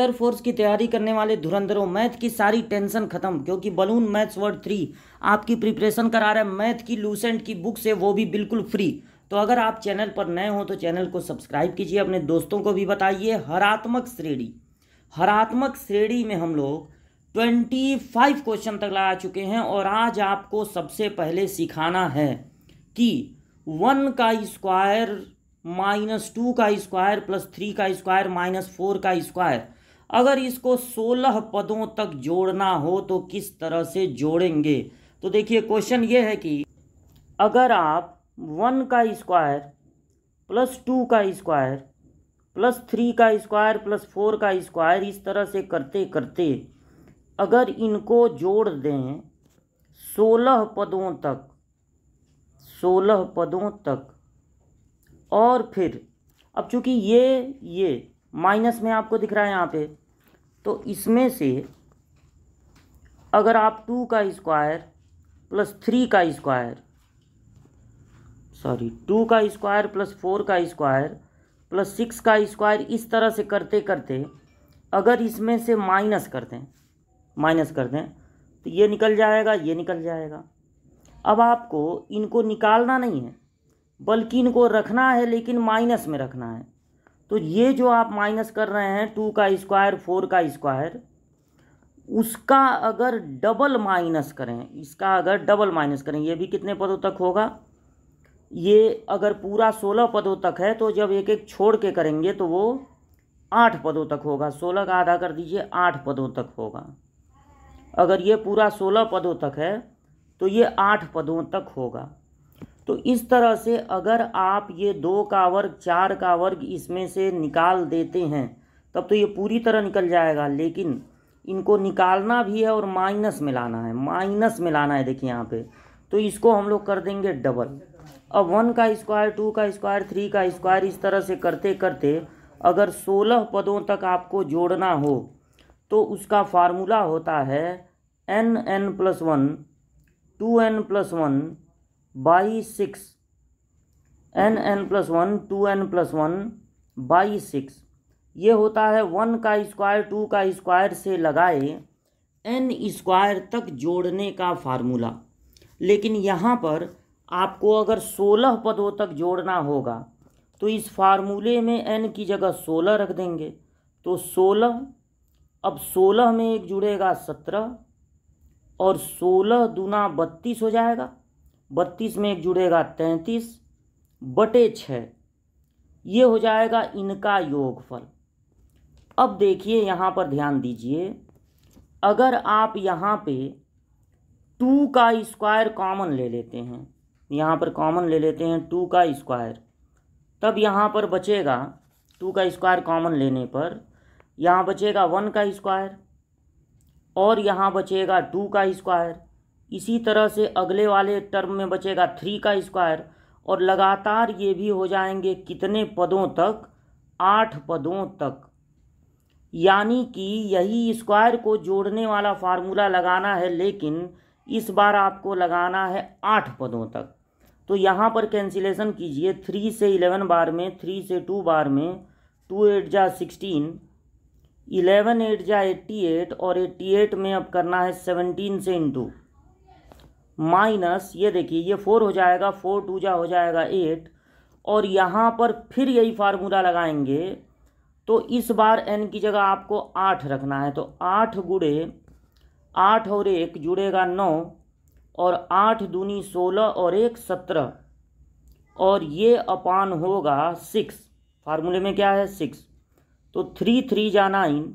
air force की तैयारी करने वाले धुरंधरों मैथ की सारी टेंशन खत्म क्योंकि बलून मैथ्स वर्ड थ्री आपकी प्रिपरेशन करा रहा है मैथ की लूसेंट की बुक्स है वो भी बिल्कुल फ्री तो अगर आप चैनल पर नए हो तो चैनल को सब्सक्राइब कीजिए अपने दोस्तों को भी बताइए हरात्मक श्रेणी हरात्मक श्रेणी में हम लोग ट्वेंटी फाइव क्वेश्चन तक लगा चुके हैं और आज आपको सबसे पहले सिखाना है कि वन का स्क्वायर माइनस टू का स्क्वायर प्लस थ्री का स्क्वायर माइनस फोर का स्क्वायर अगर इसको सोलह पदों तक जोड़ना हो तो किस तरह से जोड़ेंगे तो देखिए क्वेश्चन ये है कि अगर आप वन का स्क्वायर प्लस टू का स्क्वायर प्लस थ्री का स्क्वायर प्लस फोर का स्क्वायर इस तरह से करते करते अगर इनको जोड़ दें सोलह पदों तक सोलह पदों तक और फिर अब चूंकि ये ये माइनस में आपको दिख रहा है यहाँ पे तो इसमें से अगर आप टू का स्क्वायर प्लस थ्री का स्क्वायर सॉरी टू का स्क्वायर प्लस फोर का स्क्वायर प्लस सिक्स का स्क्वायर इस तरह से करते करते अगर इसमें से माइनस कर दें माइनस कर दें तो ये निकल जाएगा ये निकल जाएगा अब आपको इनको निकालना नहीं है बल्कि इनको रखना है लेकिन माइनस में रखना है तो ये जो आप माइनस कर रहे हैं टू का स्क्वायर फोर का स्क्वायर उसका अगर डबल माइनस करें इसका अगर डबल माइनस करें ये भी कितने पदों तक होगा ये अगर पूरा सोलह पदों तक है तो जब एक एक छोड़ के करेंगे तो वो आठ पदों तक होगा सोलह का आधा कर दीजिए आठ पदों तक होगा अगर ये पूरा सोलह पदों तक है तो ये आठ पदों तक होगा तो इस तरह से अगर आप ये दो का वर्ग चार का वर्ग इसमें से निकाल देते हैं तब तो ये पूरी तरह निकल जाएगा लेकिन इनको निकालना भी है और माइनस में लाना है माइनस में लाना है देखिए यहाँ पे तो इसको हम लोग कर देंगे डबल अब वन का स्क्वायर टू का स्क्वायर थ्री का स्क्वायर इस तरह से करते करते अगर सोलह पदों तक आपको जोड़ना हो तो उसका फार्मूला होता है n n plus one two n plus one by six n n plus one two n plus one by six ये होता है वन का स्क्वायर टू का स्क्वायर से लगाए एन स्क्वायर तक जोड़ने का फार्मूला लेकिन यहाँ पर आपको अगर सोलह पदों तक जोड़ना होगा तो इस फार्मूले में एन की जगह सोलह रख देंगे तो सोलह अब सोलह में एक जुड़ेगा सत्रह और सोलह दूना बत्तीस हो जाएगा बत्तीस में एक जुड़ेगा तैंतीस बटे छः ये हो जाएगा इनका योगफल अब देखिए यहाँ पर ध्यान दीजिए अगर आप यहाँ पे टू का स्क्वायर कॉमन ले लेते हैं यहाँ पर कॉमन ले लेते हैं टू का स्क्वायर तब यहाँ पर बचेगा टू का स्क्वायर कॉमन लेने पर यहाँ बचेगा वन का स्क्वायर और यहाँ बचेगा टू का स्क्वायर इसी तरह से अगले वाले टर्म में बचेगा थ्री का स्क्वायर और लगातार ये भी हो जाएंगे कितने पदों तक आठ पदों तक यानी कि यही स्क्वायर को जोड़ने वाला फार्मूला लगाना है लेकिन इस बार आपको लगाना है आठ पदों तक तो यहाँ पर कैंसिलेशन कीजिए थ्री से इलेवन बार में थ्री से टू बार में टू एट जा सिक्सटीन इलेवन एट जा एट्टी एट और एट्टी एट में अब करना है सेवनटीन से इंटू माइनस ये देखिए ये फोर हो जाएगा फोर टू जा हो जाएगा एट और यहाँ पर फिर यही फार्मूला लगाएंगे तो इस बार एन की जगह आपको आठ रखना है तो आठ गुड़े आठ और एक जुड़ेगा नौ और आठ दूनी सोलह और एक सत्रह और ये अपान होगा सिक्स फार्मूले में क्या है सिक्स तो थ्री थ्री जा नाइन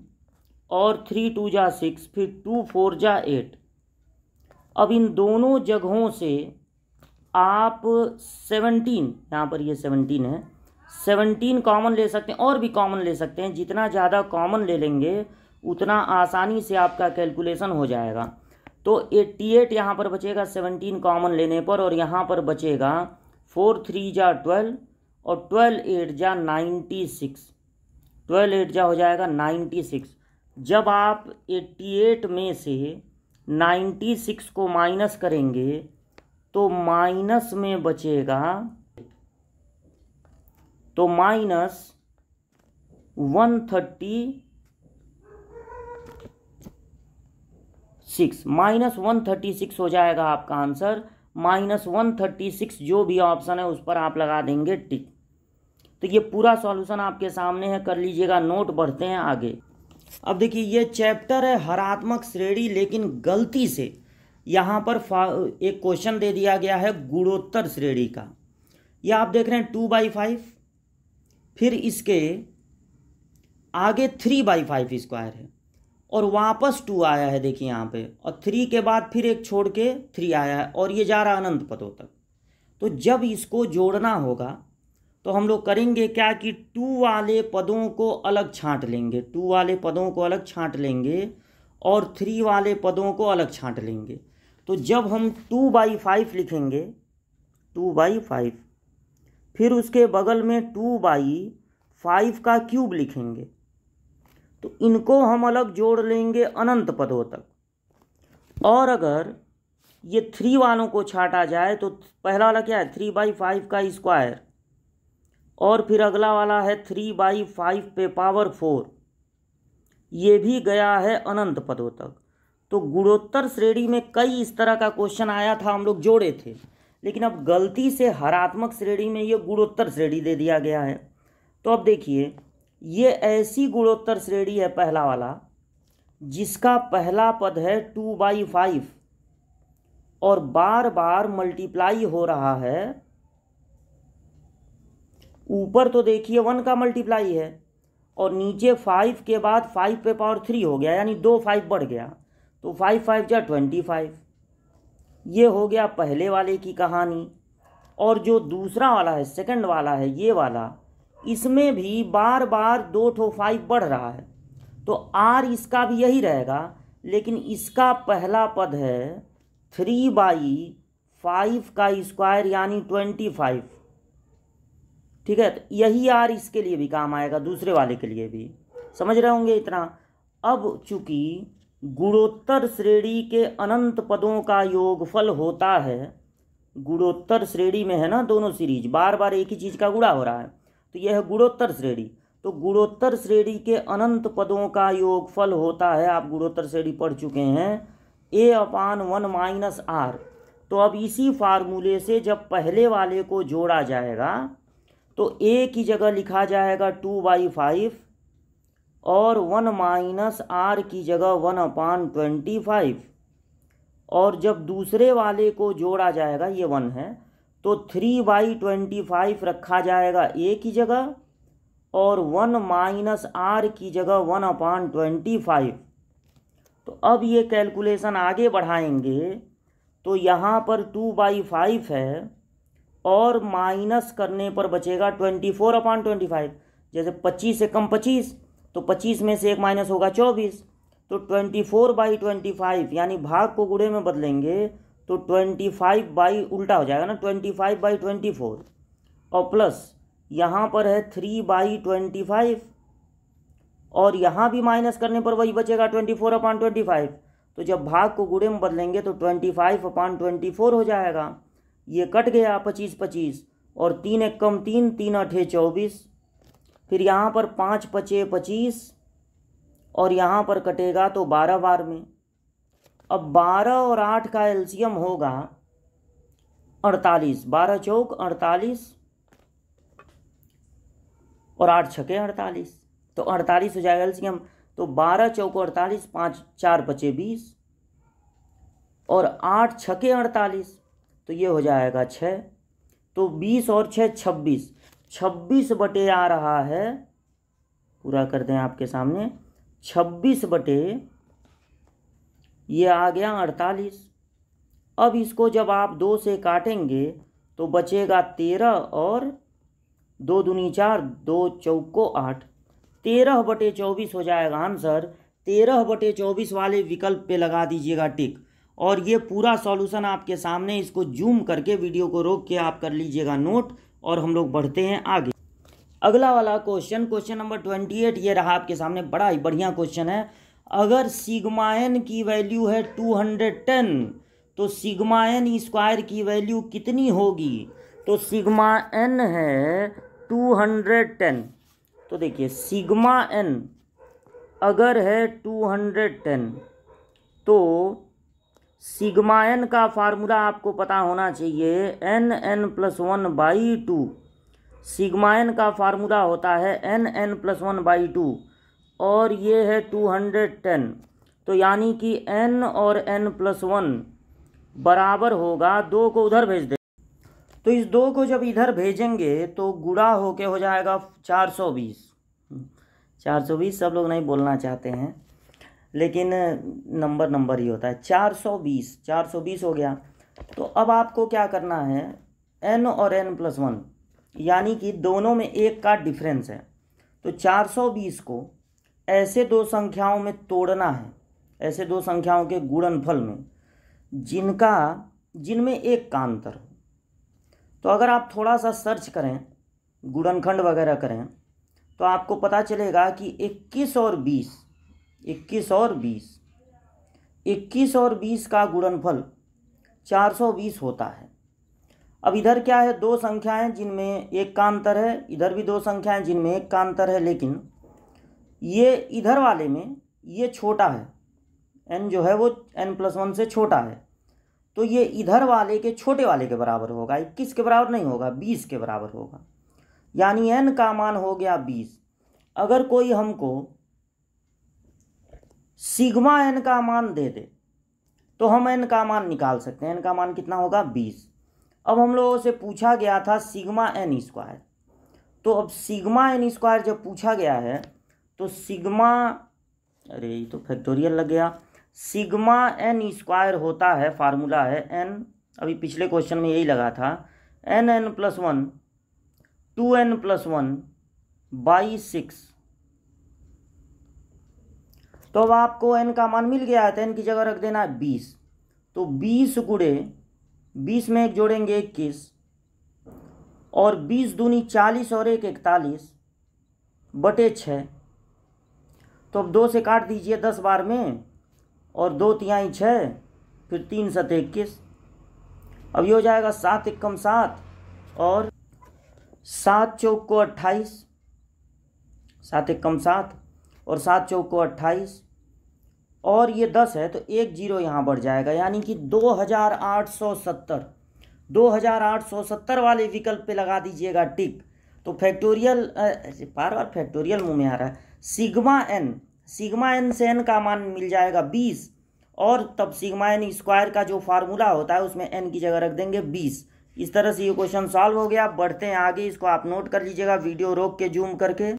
और थ्री टू जा सिक्स फिर टू फोर जा एट अब इन दोनों जगहों से आप सेवनटीन यहाँ पर ये सेवनटीन है सेवनटीन कॉमन ले सकते हैं और भी कॉमन ले सकते हैं जितना ज़्यादा कॉमन ले लेंगे उतना आसानी से आपका कैलकुलेशन हो जाएगा तो एट्टी एट यहाँ पर बचेगा सेवनटीन कॉमन लेने पर और यहाँ पर बचेगा फोर थ्री जा ट्वेल्व और ट्वेल्व एट जा नाइन्टी सिक्स ट्वेल्व एट जा हो जाएगा नाइन्टी सिक्स जब आप एट्टी एट में से नाइन्टी सिक्स को माइनस करेंगे तो माइनस में बचेगा तो minus one thirty six minus one thirty six हो जाएगा आपका answer minus one thirty six जो भी ऑप्शन है उस पर आप लगा देंगे टिक तो ये पूरा सॉल्यूशन आपके सामने है कर लीजिएगा नोट बढ़ते हैं आगे अब देखिए ये चैप्टर है हरात्मक श्रेणी लेकिन गलती से यहाँ पर एक क्वेश्चन दे दिया गया है गुणोत्तर श्रेणी का यह आप देख रहे हैं टू बाई फाइव फिर इसके आगे थ्री बाई फाइव स्क्वायर है और वापस टू आया है देखिए यहाँ पे और थ्री के बाद फिर एक छोड़ के थ्री आया है और ये जा रहा अनंत पदों तक तो जब इसको जोड़ना होगा तो हम लोग करेंगे क्या कि टू वाले पदों को अलग छांट लेंगे टू वाले पदों को अलग छांट लेंगे और थ्री वाले पदों को अलग छांट लेंगे तो जब हम टू बाई फाइव लिखेंगे टू बाई फाइव फिर उसके बगल में टू बाई फाइव का क्यूब लिखेंगे तो इनको हम अलग जोड़ लेंगे अनंत पदों तक और अगर ये थ्री वालों को छाटा जाए तो पहला वाला क्या है थ्री बाई फाइव का स्क्वायर और फिर अगला वाला है थ्री बाई फाइव पे पावर फोर ये भी गया है अनंत पदों तक तो गुणोत्तर श्रेणी में कई इस तरह का क्वेश्चन आया था हम लोग जोड़े थे लेकिन अब गलती से हरात्मक श्रेणी में ये गुणोत्तर श्रेणी दे दिया गया है तो अब देखिए ये ऐसी गुणोत्तर श्रेणी है पहला वाला जिसका पहला पद है टू बाई फाइव और बार बार मल्टीप्लाई हो रहा है ऊपर तो देखिए वन का मल्टीप्लाई है और नीचे फाइव के बाद फाइव पे पावर थ्री हो गया यानी दो फाइव बढ़ गया तो फाइव फाइव जा ट्वेंटी फाइव ये हो गया पहले वाले की कहानी और जो दूसरा वाला है सेकंड वाला है ये वाला इसमें भी बार बार दो ठो फाइव बढ़ रहा है तो आर इसका भी यही रहेगा लेकिन इसका पहला पद है थ्री बाई फाइव का स्क्वायर यानी ट्वेंटी फाइव ठीक है तो यही आर इसके लिए भी काम आएगा दूसरे वाले के लिए भी समझ रहे होंगे इतना अब चूंकि गुणोत्तर श्रेणी के अनंत पदों का योगफल होता है गुणोत्तर श्रेणी में है ना दोनों सीरीज बार बार एक ही चीज़ का गुड़ा हो रहा है तो यह है गुणोत्तर श्रेणी तो गुणोत्तर श्रेणी के अनंत पदों का योगफल होता है आप गुणोत्तर श्रेणी पढ़ चुके हैं a upon one minus r तो अब इसी फार्मूले से जब पहले वाले को जोड़ा जाएगा तो ए की जगह लिखा जाएगा टू बाई फाइव और वन माइनस आर की जगह वन अपान ट्वेंटी फाइव और जब दूसरे वाले को जोड़ा जाएगा ये वन है तो थ्री बाई ट्वेंटी फाइव रखा जाएगा ए की जगह और वन माइनस आर की जगह वन अपान ट्वेंटी फाइव तो अब ये कैलकुलेशन आगे बढ़ाएंगे तो यहाँ पर टू बाई फाइव है और माइनस करने पर बचेगा twenty four upon twenty five जैसे पच्चीस से कम पच्चीस तो पच्चीस में से एक माइनस होगा चौबीस तो twenty four by twenty five यानी भाग को गुड़े में बदलेंगे तो ट्वेंटी फाइव बाई उल्टा हो जाएगा ना twenty five by twenty four और प्लस यहाँ पर है थ्री बाई ट्वेंटी फाइव और यहाँ भी माइनस करने पर वही बचेगा twenty four upon twenty five तो जब भाग को गुड़े में बदलेंगे तो twenty five upon twenty four हो जाएगा ये कट गया पच्चीस पच्चीस और तीन एक कम तीन तीन अठे चौबीस फिर यहाँ पर पाँच पचे पच्चीस और यहाँ पर कटेगा तो बारह बार में अब बारह और आठ का एल्शियम होगा अड़तालीस बारह चौक अड़तालीस और आठ छके अड़तालीस तो अड़तालीस हो जाएगा एल्शियम तो बारह चौक अड़तालीस पाँच चार पचे बीस और आठ छके अड़तालीस तो ये हो जाएगा छः तो बीस और छः छब्बीस छब्बीस बटे आ रहा है पूरा कर दें आपके सामने छब्बीस बटे ये आ गया अड़तालीस अब इसको जब आप दो से काटेंगे तो बचेगा तेरह और दो दुनी चार दो चौको आठ तेरह बटे चौबीस हो जाएगा आंसर तेरह बटे चौबीस वाले विकल्प पे लगा दीजिएगा टिक और ये पूरा सॉल्यूशन आपके सामने इसको जूम करके वीडियो को रोक के आप कर लीजिएगा नोट और हम लोग बढ़ते हैं आगे अगला वाला question question number twenty eight ये रहा आपके सामने बड़ा ही बढ़िया क्वेश्चन है अगर सिग्मायन की वैल्यू है टू हंड्रेड टेन तो सिग्मायन स्क्वायर की वैल्यू कितनी होगी तो सिग्मा एन है टू हंड्रेड टेन तो देखिए सिग्मा एन अगर है टू हंड्रेड टेन तो सिग्मा एन का फार्मूला आपको पता होना चाहिए n n plus one by two sigma n का फार्मूला होता है n n plus one by two और ये है टू हंड्रेड टेन तो यानी कि एन और एन प्लस वन बराबर होगा दो को उधर भेज दे तो इस दो को जब इधर भेजेंगे तो गुड़ा होके हो जाएगा चार सौ बीस चार सौ बीस सब लोग नहीं बोलना चाहते हैं लेकिन नंबर नंबर ही होता है 420 420 हो गया तो अब आपको क्या करना है एन और एन प्लस वन यानी कि दोनों में एक का डिफरेंस है तो 420 को ऐसे दो संख्याओं में तोड़ना है ऐसे दो संख्याओं के गुणनफल में जिनका जिनमें एक का अंतर हो तो अगर आप थोड़ा सा सर्च करें गुणनखंड वगैरह करें तो आपको पता चलेगा कि इक्कीस और बीस इक्कीस और बीस इक्कीस और बीस का गुणनफल चार सौ बीस होता है अब इधर क्या है दो संख्याएं जिनमें एक का अंतर है इधर भी दो संख्याएं जिनमें एक का अंतर है लेकिन ये इधर वाले में ये छोटा है एन जो है वो एन प्लस वन से छोटा है तो ये इधर वाले के छोटे वाले के बराबर होगा इक्कीस के बराबर नहीं होगा बीस के बराबर होगा यानी एन का मान हो गया बीस अगर कोई हमको सिग्मा एन का मान दे दे तो हम एन का मान निकाल सकते हैं एन का मान कितना होगा बीस अब हम लोगों से पूछा गया था सिग्मा एन स्क्वायर तो अब सिग्मा एन स्क्वायर जब पूछा गया है तो सिग्मा अरे ये तो फैक्टोरियल लग गया सिग्मा एन स्क्वायर होता है फार्मूला है एन अभी पिछले क्वेश्चन में यही लगा था n n plus one two n plus one by six तो अब आपको एन का मान मिल गया है तो एन की जगह रख देना है बीस तो बीस गुड़े बीस में एक जोड़ेंगे इक्कीस और बीस दूनी चालीस और एक इकतालीस बटे छः तो अब दो से काट दीजिए दस बार में और दो तिहाई छः फिर तीन सत इक्कीस अब ये हो जाएगा सात इक्कम सात और सात चौक को अट्ठाईस सात इक्कम सात और सात चौको अट्ठाईस और ये दस है तो एक जीरो यहाँ बढ़ जाएगा यानी कि दो हजार आठ सौ सत्तर दो हजार आठ सौ सत्तर वाले विकल्प पे लगा दीजिएगा टिक तो फैक्टोरियल बार बार फैक्टोरियल मुँह में आ रहा है सिग्मा एन सिग्मा एन से एन का मान मिल जाएगा बीस और तब सिग्मा एन स्क्वायर का जो फार्मूला होता है उसमें एन की जगह रख देंगे बीस इस तरह से ये क्वेश्चन सॉल्व हो गया बढ़ते हैं आगे इसको आप नोट कर लीजिएगा वीडियो रोक के जूम करके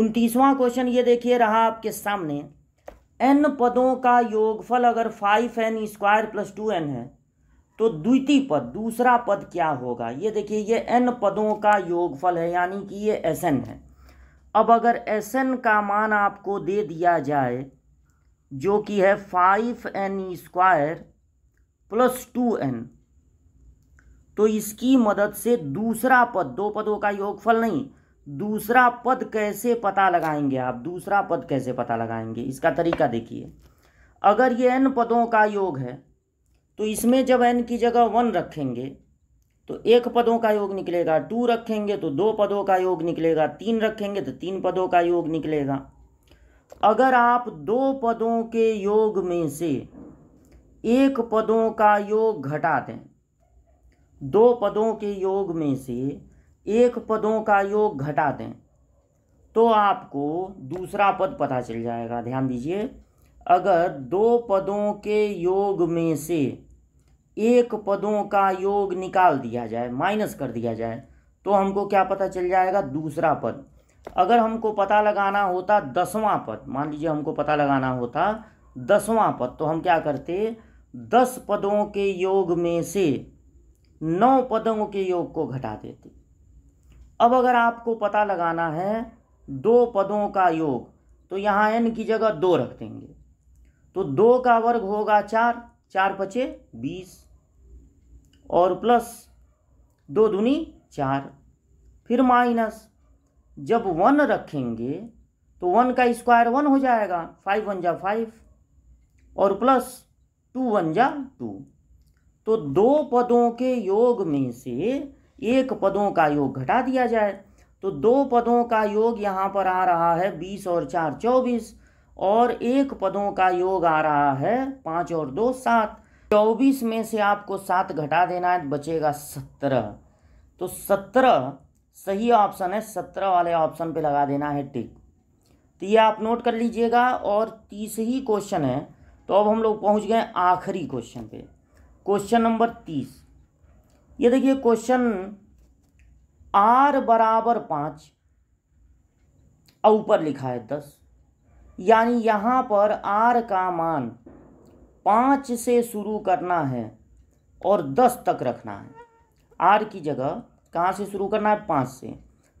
उनतीसवां क्वेश्चन ये देखिए रहा आपके सामने एन पदों का योगफल अगर five n square plus two n है तो द्वितीय पद दूसरा पद क्या होगा ये देखिए ये एन पदों का योगफल है यानी कि ये एस एन है अब अगर एस एन का मान आपको दे दिया जाए जो कि है five n square plus two n तो इसकी मदद से दूसरा पद दो पदों का योगफल नहीं दूसरा पद कैसे पता लगाएंगे आप दूसरा पद कैसे पता लगाएंगे इसका तरीका देखिए अगर ये एन पदों का योग है तो इसमें जब एन की जगह वन रखेंगे तो एक पदों का योग निकलेगा टू रखेंगे तो दो पदों का योग निकलेगा तीन रखेंगे तो तीन पदों का योग निकलेगा अगर आप दो पदों के योग में से एक पदों का योग घटा दें दो पदों के योग में से एक पदों का योग घटा दें तो आपको दूसरा पद पता चल जाएगा ध्यान दीजिए अगर दो पदों के योग में से एक पदों का योग निकाल दिया जाए माइनस कर दिया जाए तो हमको क्या पता चल जाएगा दूसरा पद अगर हमको पता लगाना होता दसवां पद मान लीजिए हमको पता लगाना होता दसवां पद तो हम क्या करते दस पदों के योग में से नौ पदों के योग को घटा देते अब अगर आपको पता लगाना है दो पदों का योग तो यहाँ एन की जगह दो रख देंगे तो दो का वर्ग होगा चार चार पचे बीस और प्लस दो दुनी चार फिर माइनस जब वन रखेंगे तो वन का स्क्वायर वन हो जाएगा फाइव वन जा फाइव और प्लस टू वन जा टू तो दो पदों के योग में से एक पदों का योग घटा दिया जाए तो दो पदों का योग यहाँ पर आ रहा है बीस और चार चौबीस और एक पदों का योग आ रहा है पाँच और दो सात चौबीस में से आपको सात घटा देना है बचेगा सत्रह तो सत्रह सही ऑप्शन है सत्रह वाले ऑप्शन पे लगा देना है टिक तो ये आप नोट कर लीजिएगा और तीस ही क्वेश्चन है तो अब हम लोग पहुंच गए आखिरी क्वेश्चन पे क्वेश्चन नंबर तीस ये देखिए क्वेश्चन आर बराबर पाँच और ऊपर लिखा है दस यानी यहाँ पर आर का मान पाँच से शुरू करना है और दस तक रखना है आर की जगह कहाँ से शुरू करना है पाँच से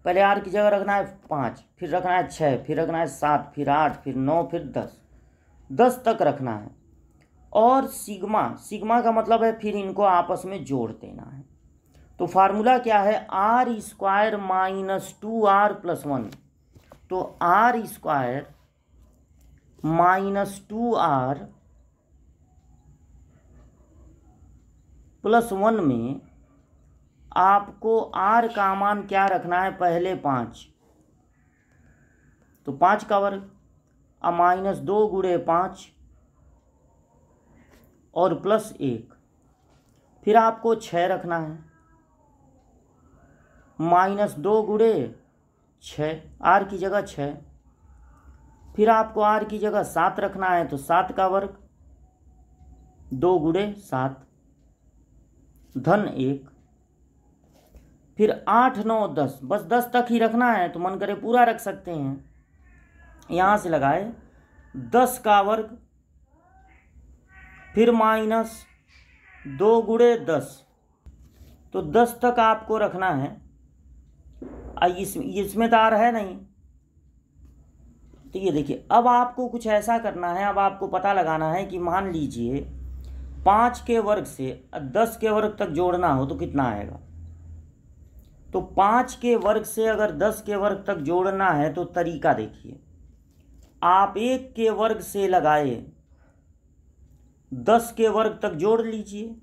पहले आर की जगह रखना है पाँच फिर रखना है छः फिर रखना है सात फिर आठ फिर नौ फिर दस दस तक रखना है और सिग्मा सिग्मा का मतलब है फिर इनको आपस में जोड़ देना है तो फार्मूला क्या है r square minus two r plus one तो r square minus two r plus one में आपको आर का मान क्या रखना है पहले पाँच तो पाँच का वर्ग और माइनस दो गुड़े पाँच और प्लस एक फिर आपको छः रखना है माइनस दो गुड़े छ आर की जगह छः फिर आपको आर की जगह सात रखना है तो सात का वर्ग दो गुड़े सात धन एक फिर आठ नौ दस बस दस तक ही रखना है तो मन करे पूरा रख सकते हैं यहाँ से लगाए दस का वर्ग फिर माइनस दो गुड़े दस तो दस तक आपको रखना है इसमें इसमें तार है नहीं तो ये देखिए अब आपको कुछ ऐसा करना है अब आपको पता लगाना है कि मान लीजिए पाँच के वर्ग से दस के वर्ग तक जोड़ना हो तो कितना आएगा तो पाँच के वर्ग से अगर दस के वर्ग तक जोड़ना है तो तरीका देखिए आप एक के वर्ग से लगाए दस के वर्ग तक जोड़ लीजिए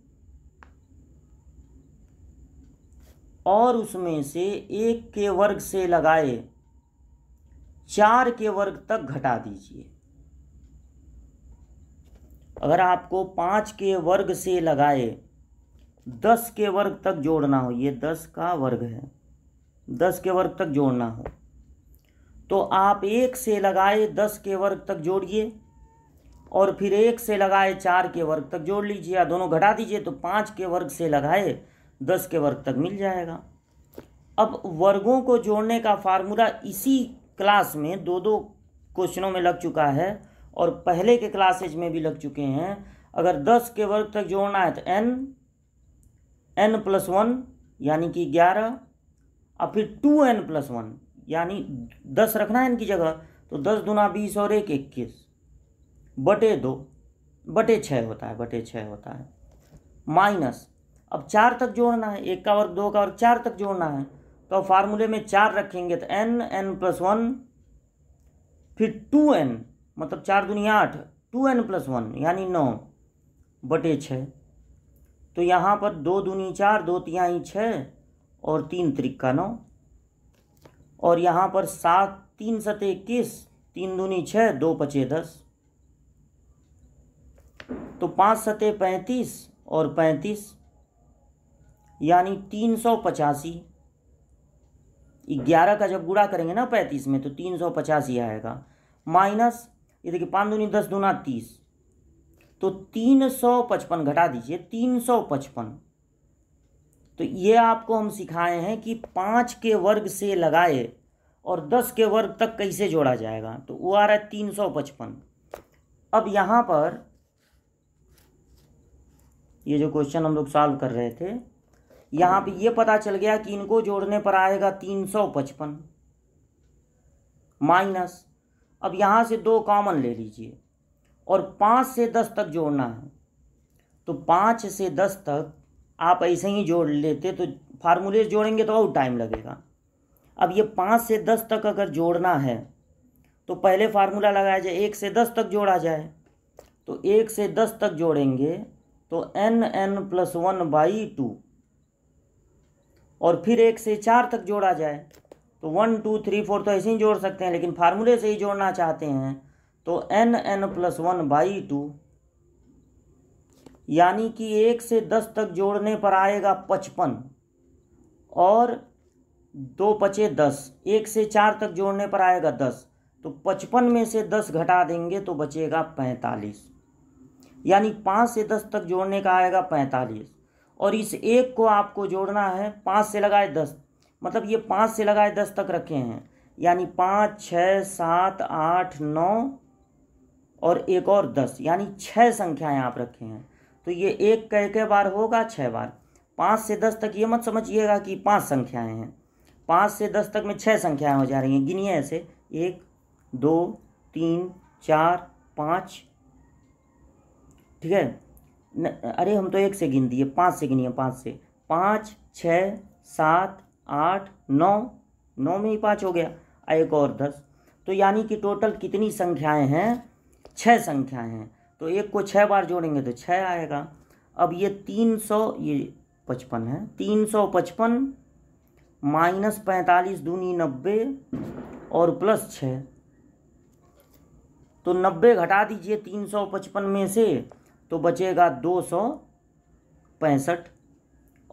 और उसमें से एक के वर्ग से लगाए चार के वर्ग तक घटा दीजिए अगर आपको पाँच के वर्ग से लगाए दस के वर्ग तक जोड़ना हो ये दस का वर्ग है दस के वर्ग तक जोड़ना हो तो आप एक से लगाए दस के वर्ग तक जोड़िए और फिर एक से लगाए चार के वर्ग तक जोड़ लीजिए या दोनों घटा दीजिए तो पाँच के वर्ग से लगाए दस के वर्ग तक मिल जाएगा अब वर्गों को जोड़ने का फार्मूला इसी क्लास में दो दो क्वेश्चनों में लग चुका है और पहले के क्लासेज में भी लग चुके हैं अगर दस के वर्ग तक जोड़ना है तो एन एन प्लस वन यानी कि ग्यारह और फिर टू एन प्लस वन यानी दस रखना है इनकी जगह तो दस दुना बीस और एक इक्कीस बटे दो बटे छः होता है बटे छः होता है माइनस अब चार तक जोड़ना है एक का वर्ग दो का वर्ग चार तक जोड़ना है तो फार्मूले में चार रखेंगे तो एन एन प्लस वन फिर टू एन मतलब चार दुनिया आठ टू एन प्लस वन यानी नौ बटे छः तो यहाँ पर दो दूनी चार दो तिहाई छः और तीन त्रिक्का नौ और यहाँ पर सात तीन सत इक्कीस तीन दूनी छः दो पचे दस तो पाँच सतह पैंतीस और पैंतीस यानी तीन सौ पचासी ग्यारह का जब गुड़ा करेंगे ना पैंतीस में तो तीन सौ पचासी आएगा माइनस ये देखिए पाँच दूनी दस दूना तीस तो तीन सौ पचपन घटा दीजिए तीन सौ पचपन तो ये आपको हम सिखाए हैं कि पाँच के वर्ग से लगाए और दस के वर्ग तक कैसे जोड़ा जाएगा तो वो आ रहा है तीन सौ पचपन अब यहाँ पर ये जो क्वेश्चन हम लोग सॉल्व कर रहे थे यहाँ पे ये पता चल गया कि इनको जोड़ने पर आएगा तीन सौ पचपन माइनस अब यहाँ से दो कॉमन ले लीजिए और पाँच से दस तक जोड़ना है तो पाँच से दस तक आप ऐसे ही जोड़ लेते तो फार्मूले जोड़ेंगे तो और टाइम लगेगा अब ये पाँच से दस तक अगर जोड़ना है तो पहले फार्मूला लगाया जाए एक से दस तक जोड़ा जाए तो एक से दस तक जोड़ेंगे तो n n plus one by two और फिर एक से चार तक जोड़ा जाए तो वन टू थ्री फोर तो ऐसे ही जोड़ सकते हैं लेकिन फार्मूले से ही जोड़ना चाहते हैं तो n n plus one by two यानी कि एक से दस तक जोड़ने पर आएगा पचपन और दो पचे दस एक से चार तक जोड़ने पर आएगा दस तो पचपन में से दस घटा देंगे तो बचेगा पैंतालीस यानी पाँच से दस तक जोड़ने का आएगा पैंतालीस और इस एक को आपको जोड़ना है पाँच से लगाए दस मतलब ये पाँच से लगाए दस तक रखे हैं यानी पाँच छः सात आठ नौ और एक और दस यानी छः संख्याएं आप रखे हैं तो ये एक कह के बार होगा छः बार पाँच से दस तक ये मत समझिएगा कि पाँच संख्याएं हैं पाँच से दस तक में छः संख्याएं हो जा रही हैं गिनिए ऐसे एक दो तीन चार पाँच ठीक है न, अरे हम तो एक से गिन दिए पाँच से गिनिए पाँच से पाँच छ सात आठ नौ नौ में ही पाँच हो गया एक और दस तो यानी कि टोटल कितनी संख्याएं हैं छः संख्याएं हैं तो एक को छः बार जोड़ेंगे तो छः आएगा अब ये तीन सौ ये पचपन है तीन सौ पचपन माइनस पैंतालीस दूनी नब्बे और प्लस छः तो नब्बे घटा दीजिए तीन सौ पचपन में से तो बचेगा दो सौ पैंसठ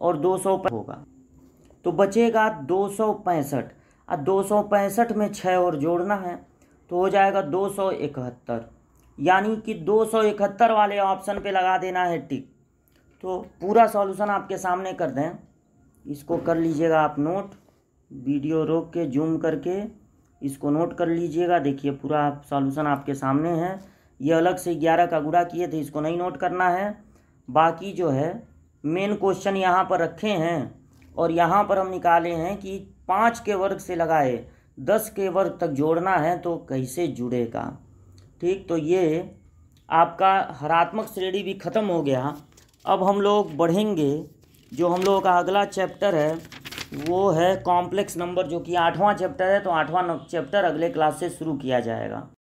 और दो सौ होगा तो बचेगा दो सौ पैंसठ और दो सौ पैंसठ में छः और जोड़ना है तो हो जाएगा दो सौ इकहत्तर यानी कि दो सौ इकहत्तर वाले ऑप्शन पे लगा देना है टिक तो पूरा सॉल्यूशन आपके सामने कर दें इसको कर लीजिएगा आप नोट वीडियो रोक के जूम करके इसको नोट कर लीजिएगा देखिए पूरा सॉल्यूशन आपके सामने है ये अलग से ग्यारह का गुड़ा किए थे इसको नहीं नोट करना है बाकी जो है मेन क्वेश्चन यहाँ पर रखे हैं और यहाँ पर हम निकाले हैं कि पाँच के वर्ग से लगाए दस के वर्ग तक जोड़ना है तो कैसे जुड़ेगा ठीक तो ये आपका हरात्मक श्रेणी भी ख़त्म हो गया अब हम लोग बढ़ेंगे जो हम लोगों का अगला चैप्टर है वो है कॉम्प्लेक्स नंबर जो कि आठवां चैप्टर है तो आठवां चैप्टर अगले क्लास से शुरू किया जाएगा